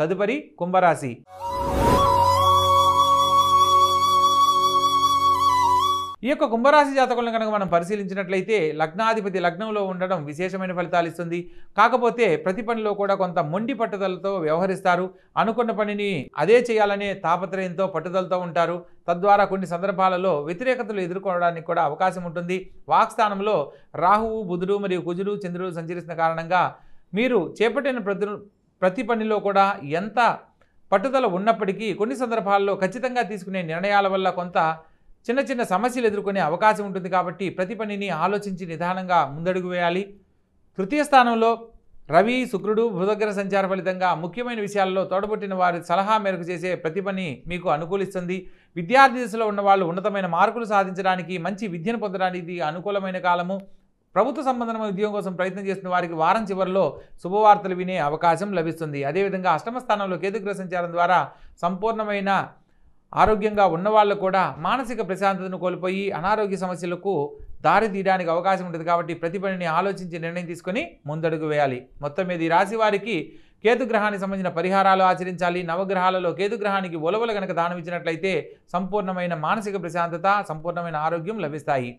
తదుపరి కుంభరాశి ఈ యొక్క కుంభరాశి జాతకులను కనుక మనం పరిశీలించినట్లయితే లగ్నాధిపతి లగ్నంలో ఉండడం విశేషమైన ఫలితాలు ఇస్తుంది కాకపోతే ప్రతి పనిలో కూడా కొంత మొండి పట్టుదలతో వ్యవహరిస్తారు అనుకున్న పనిని అదే చేయాలనే తాపత్రయంతో పట్టుదలతో ఉంటారు తద్వారా కొన్ని సందర్భాలలో వ్యతిరేకతలు ఎదుర్కోవడానికి కూడా అవకాశం ఉంటుంది వాక్స్థానంలో రాహువు బుధుడు మరియు కుజుడు చంద్రుడు సంచరిస్తున్న కారణంగా మీరు చేపట్టిన ప్రతి పనిలో కూడా ఎంత పట్టుదల ఉన్నప్పటికీ కొన్ని సందర్భాల్లో ఖచ్చితంగా తీసుకునే నిర్ణయాల వల్ల కొంత చిన్న చిన్న సమస్యలు ఎదుర్కొనే అవకాశం ఉంటుంది కాబట్టి ప్రతి పనిని ఆలోచించి నిదానంగా ముందడుగు వేయాలి తృతీయ స్థానంలో రవి శుక్రుడు భూదగ్గర సంచార ఫలితంగా ముఖ్యమైన విషయాల్లో తోడబుట్టిన వారి సలహా మేరకు చేసే ప్రతి పని మీకు అనుకూలిస్తుంది విద్యార్థి దిశలో ఉన్నవాళ్ళు ఉన్నతమైన మార్కులు సాధించడానికి మంచి విద్యను పొందడానికి అనుకూలమైన కాలము ప్రభుత్వ సంబంధమైన ఉద్యోగం కోసం ప్రయత్నం చేస్తున్న వారికి వారం చివరిలో శుభవార్తలు వినే అవకాశం లభిస్తుంది అదేవిధంగా అష్టమ స్థానంలో కేతుగ్రహ సంచారం ద్వారా సంపూర్ణమైన ఆరోగ్యంగా ఉన్నవాళ్ళు కూడా మానసిక ప్రశాంతతను కోల్పోయి అనారోగ్య సమస్యలకు దారి తీయడానికి అవకాశం ఉంటుంది కాబట్టి ప్రతి పనిని ఆలోచించి నిర్ణయం తీసుకొని ముందడుగు వేయాలి మొత్తం మీద ఈ రాశి వారికి కేతుగ్రహానికి సంబంధించిన పరిహారాలు ఆచరించాలి నవగ్రహాలలో కేతుగ్రహానికి ఒలవలు గనక దానం ఇచ్చినట్లయితే సంపూర్ణమైన మానసిక ప్రశాంతత సంపూర్ణమైన ఆరోగ్యం లభిస్తాయి